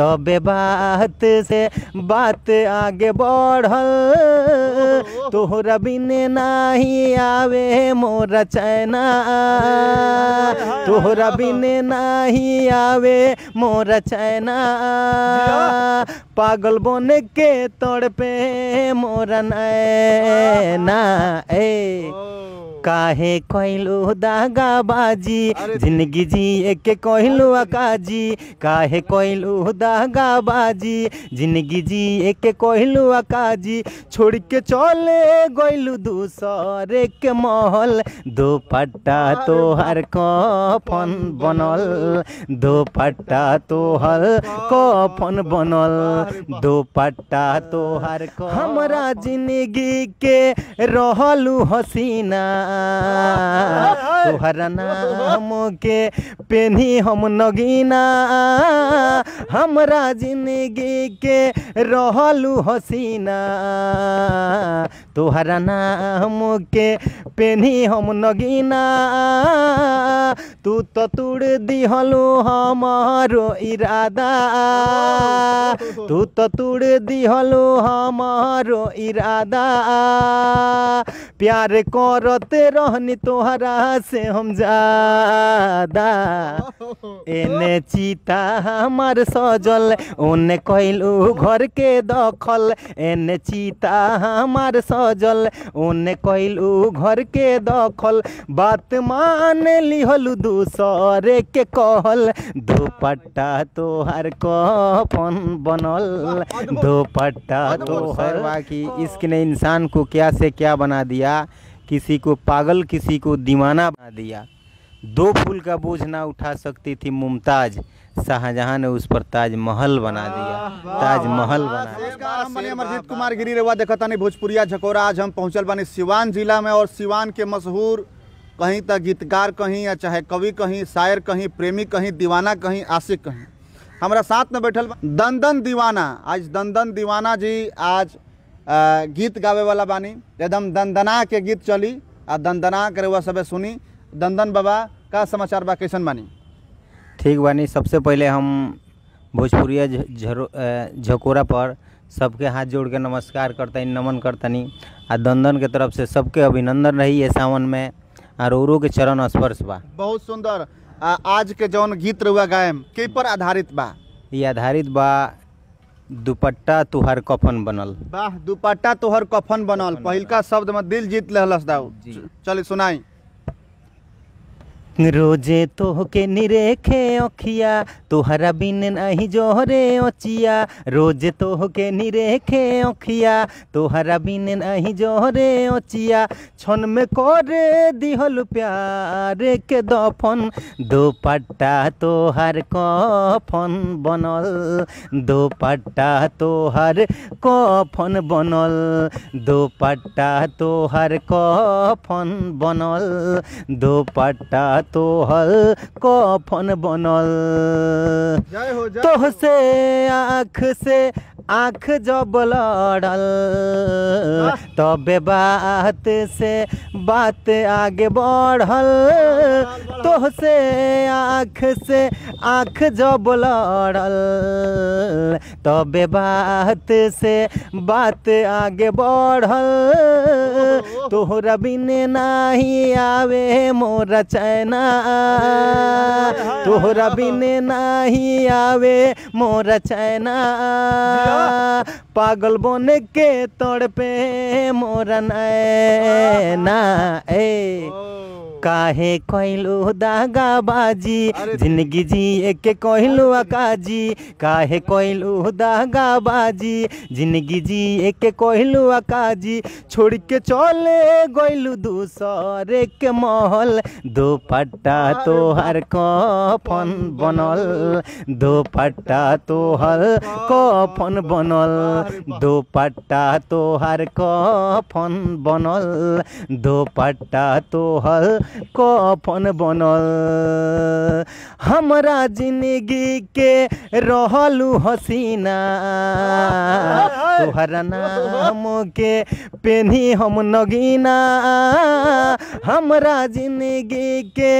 तो बात से बात आगे बढ़ल तोहरा बिने नाही आवे मोरा चैना तोहरा बिने नाही आवे मोरा चैना पागल बन के तोड़ पे मोरा नैना ए काहे कोइलू तो- दागाबाजी जिंदगी जिए के कोइलू अकाजी काहे कोइलू दागाबाजी जिंदगी जिए के कोइलू अकाजी छोड़ के चले गोइलू दूसर के महल दो तोहर कफन बनल दो तोहर कफन बनल दो पट्टा तोहर हमरा जिंदगी के रहलू हसीना तोहरा नाम के पेनी हम नगीना हमरा जिंदगी के रहलू हसीना तोहरा नाम के पेनी हम नगीना तू तो तोड़ दिहलू हमारो इरादा तू तो तोड़ दिहलू हमारो इरादा प्यार करत रहनी तोहरा से हम जादा एने चीता हमारे सजल ओने कैलू घर के दखल एने चीता हमार सजल ओने कैलू घर के दखल बात मान लिहल दूसर के कहल दुपट्टा तोहर कपन बनल दुपट्टा तोहर बाकी इश्क ने इंसान को क्या से क्या बना दिया किसी को पागल किसी को दीवाना बना दिया दो फूल का बोझ ना उठा सकती थी मुमताज़ शाहजहां ने उस पर ताजमहल बना दिया ताजमहल बना दिया अमरजीत कुमार गिरी रेवा देखा भोजपुरिया झकोरा आज हम पहुंचल बानी सिवान जिला में और सिवान के मशहूर कहीं तक गीतकार कहीं या चाहे कवि कहीं शायर कहीं प्रेमी कहीं दीवाना कहीं आशिक कहीं हमारा साथ में बैठल दंदन दीवाना आज दंदन दीवाना जी आज आ, गीत गावे वाला बानी एकदम दंदना के गीत चली आ दंदना करे हुआ सबे सुनी दंदन बाबा का समाचार बा कैसन बानी ठीक बानी सबसे पहले हम भोजपुरिया झकोरा झकोरा पर सबके हाथ जोड़ के नमस्कार करतनी नमन करतनी आ दंदन के तरफ से सबके अभिनंदन रही है सावन में आ रोरो के चरण स्पर्श बा बहुत सुंदर आज के जौन गीत रुआ गायम के पर आधारित बा ये आधारित बा दुपट्टा तुहर कफन बनल वाह दुपट्टा तुहर कफन बनल पहलका शब्द में दिल जीत लहलस दाऊ चले सुनाई रोजे तोहके निरेखे अखिया तोहरा बिन नहीं जोहरे ओचिया रोजे तोहके निरेखे अखिया तोहरा बिन नहीं जोहरे ओचिया छन में कर दिहल प्यार के दफन दोपट्टा पट्टा तोहर कफन बनल दोपट्टा पट्टा तोहर कफन बनल दोपट्टा पट्टा तोहर कफन बनल दोपट्टा तोहर कफन बनल तोह से आँख से आँख जब लड़ल तबे बात से बात आगे बढ़ल तोह से आँख से आँख जब लड़ल तब बात से बात आगे बढ़ल तोहरा बिन नाही आवे मोर चैना तोहरा बिन नाही आवे मोर चैना पागल बन के तड़पे पे नैना ए काहे कोइलो दागाबाजी जिंदगी जिए के कोइलो अकाजी काहे कोइलो दागाबाजी जिंदगी जिए के कोइलो अकाजी छोड़ के चले गोइलू दूसरे के महल दोपट्टा पट्टा तोहर कफन बनल दोपट्टा पट्टा तोहर कफन बनल दोपट्टा पट्टा तोहर कफन बनल दोपट्टा पट्टा तोहर कफन बनल हमरा जिंदगी के रहलू हसीना तोहरा नाम के पेनी हम नगीना हमरा जिंदगी के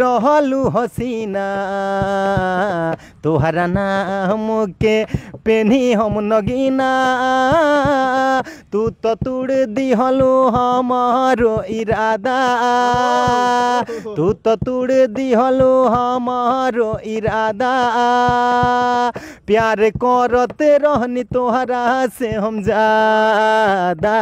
रहलू हसीना तोहरा नाम के पेनी हम नगीना तू तो तुड़ दिहलो हमारो इरादा तू तो तुड़ दिहलो हमारो इरादा प्यार करते रहनी तोहरा से हम जादा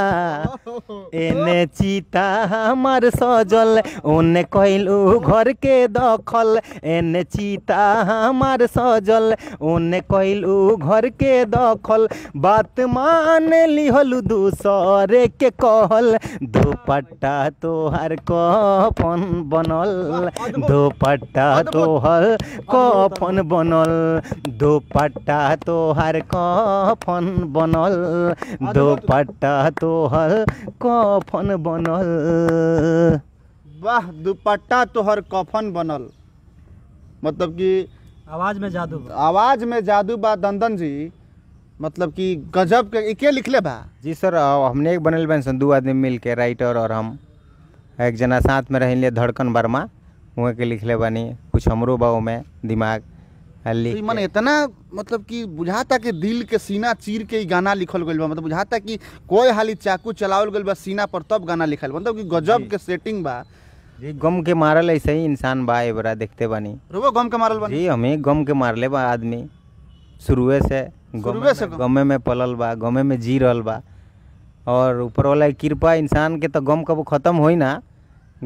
एने चिता हमार सजल ओने कहलू घर के दखल एने चिता हमार सजल ओने कहलू घर के दखल बात मान लिहलू दूसरे के कहल दुपट्टा तोहर कप कफन बनल दोपट्टा तोहर कफन बनल दोपट्टा तोहर कफन बनल दोपट्टा तोहर कफन बनल वाह दुपट्टा तोहर कफन बनल मतलब कि आवाज में जादू आवाज में जादू बा दंदन जी मतलब कि गजब के इके लिखले बा जी सर हमने एक बनल बन सन दो आदमी मिल के राइटर और हम एक जना साथ में रहें धड़कन वर्मा वहाँ के लिख ले बनी कुछ हमरो बहु में दिमाग तो मन इतना मतलब कि बुझाता कि दिल के सीना चीर के गाना लिखल गई मतलब बुझाता कि कोई हाली चाकू चलावल गई बा सीना पर तब गाना लिखल मतलब कि गजब के सेटिंग बा जी गम के मारल ऐसे ही इंसान बा एबरा देखते बानी रुबो गम के मारल बनी जी हमें गम के मारले बा आदमी शुरुए से गमे में, गमे में पलल बा गमे में जी रहल बा और ऊपर वाला कृपा इंसान के तो गम कब ख़त्म हो ना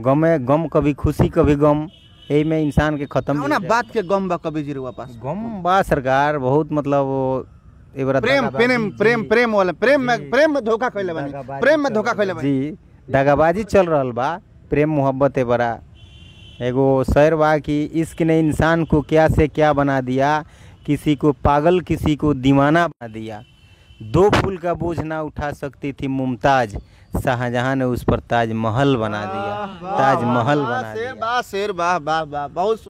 गमे गम कभी खुशी कभी गम यही में इंसान के खत्म ना बात के गम बा कभी जीरो पास गम बा सरकार बहुत मतलब प्रेम प्रेम प्रेम प्रेम प्रेम वाला प्रेम में प्रेम में धोखा खैले बानी प्रेम में धोखा खैले जी दगाबाजी चल रहा बा प्रेम मोहब्बत है बड़ा एगो शेर बा कि इश्क ने इंसान को क्या से क्या बना दिया किसी को पागल किसी को दीवाना बना दिया दो फूल का बोझ ना उठा सकती थी मुमताज शाहजहां ने उस पर ताजमहल बना दिया ताजमहल बना दिया शेर वाह शेर वाह वाह बहुत